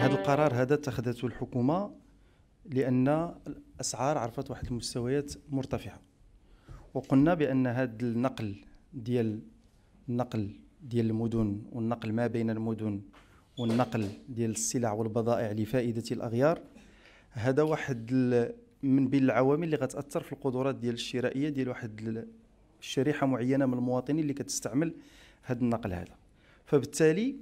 هذا القرار هذا اتخذته الحكومه لان الاسعار عرفت واحد المستويات مرتفعه وقلنا بان هذا النقل ديال النقل ديال المدن والنقل ما بين المدن والنقل ديال السلع والبضائع لفائده الاغيار هذا واحد من بين العوامل اللي غتاثر في القدرات ديال الشرائيه ديال واحد شريحه معينه من المواطنين اللي كتستعمل هذا النقل هذا فبالتالي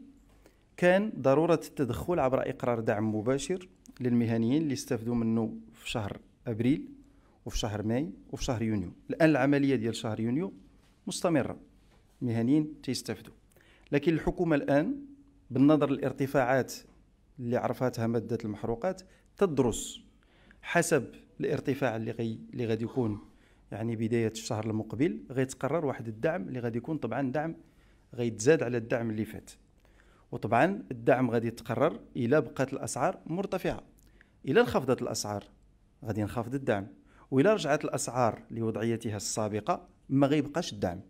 كان ضروره التدخل عبر اقرار دعم مباشر للمهنيين اللي استفدوا منه في شهر ابريل وفي شهر ماي وفي شهر يونيو الان العمليه ديال شهر يونيو مستمره مهنيين تيستافدوا لكن الحكومه الان بالنظر للارتفاعات اللي عرفاتها ماده المحروقات تدرس حسب الارتفاع اللي غي اللي غادي يكون يعني بدايه الشهر المقبل غيتقرر واحد الدعم اللي غادي يكون طبعا دعم غيتزاد على الدعم اللي فات وطبعا الدعم غادي يتقرر الى بقات الاسعار مرتفعه الى انخفضت الاسعار غادي ينخفض الدعم والى رجعت الاسعار لوضعيتها السابقه ما غيبقاش الدعم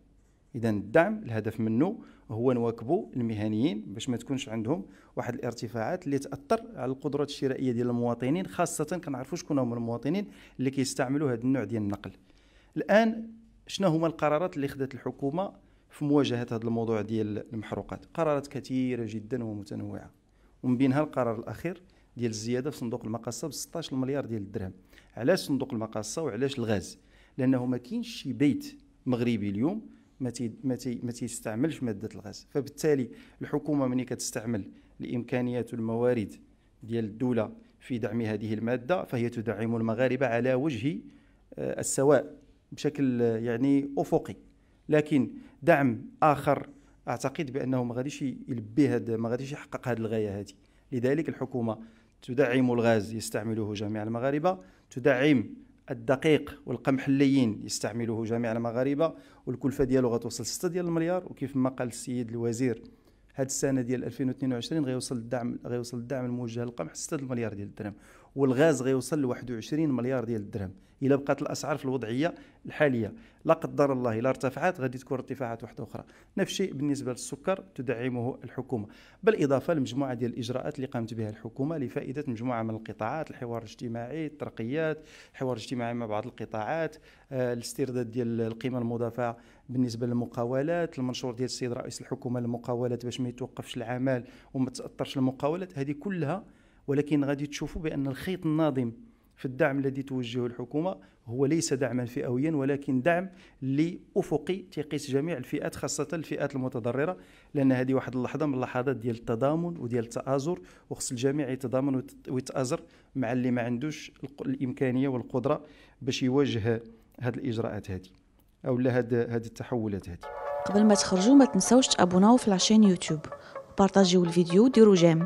اذا الدعم الهدف منه هو نواكبوا المهنيين باش ما تكونش عندهم واحد الارتفاعات اللي تاثر على القدرات الشرائيه ديال المواطنين خاصه كنعرفوا شكون هما المواطنين اللي كيستعملوا هذا النوع ديال النقل الان شنو هما القرارات اللي خدات الحكومه في مواجهه هذا الموضوع ديال المحروقات قرارات كثيره جدا ومتنوعه ومن بينها القرار الاخير ديال الزياده في صندوق المقاصه ب 16 مليار ديال الدرهم علاش صندوق المقاصه وعلاش الغاز لانه ما كاينش شي بيت مغربي اليوم ما تي ما, تي ما تيستعملش ماده الغاز فبالتالي الحكومه ملي كتستعمل الامكانيات والموارد ديال الدوله في دعم هذه الماده فهي تدعم المغاربه على وجه آه، السواء بشكل يعني افقي لكن دعم اخر اعتقد بانه ما غاديش يلبي هذا ما غاديش يحقق هذه الغايه هذه لذلك الحكومه تدعم الغاز يستعمله جميع المغاربه تدعم الدقيق والقمح اللين يستعمله جميع المغاربه والكلفه ديالو غتوصل 6 ديال المليار وكيف ما قال السيد الوزير هذه السنه ديال 2022 غيوصل الدعم غيوصل الدعم الموجه للقمح 6 المليار ديال الدرهم والغاز غيوصل ل 21 مليار ديال الدرهم الا بقات الاسعار في الوضعيه الحاليه لا قدر الله الا ارتفعت غادي تكون ارتفاعات واحده اخرى نفس الشيء بالنسبه للسكر تدعمه الحكومه بالاضافه لمجموعه ديال الاجراءات اللي قامت بها الحكومه لفائده مجموعه من القطاعات الحوار الاجتماعي الترقيات الحوار الاجتماعي مع بعض القطاعات آه، الاسترداد ديال القيمه المضافه بالنسبه للمقاولات المنشور ديال السيد رئيس الحكومه للمقاولات باش ما يتوقفش العمل وما تاثرش المقاولات هذه كلها ولكن غادي تشوفوا بان الخيط الناظم في الدعم الذي توجهه الحكومه هو ليس دعما فئويا ولكن دعم لافقي تيقيس جميع الفئات خاصه الفئات المتضرره لان هذه واحد اللحظه من اللحظات ديال التضامن وديال التآزر وخص الجميع يتضامن ويتآزر مع اللي ما عندوش الامكانيه والقدره باش يواجه هذه الاجراءات هذه او لا هذه التحولات هذه قبل ما تخرجوا ما تنساوش تابوناو في لاشين يوتيوب وبارطاجيو الفيديو وديروا جيم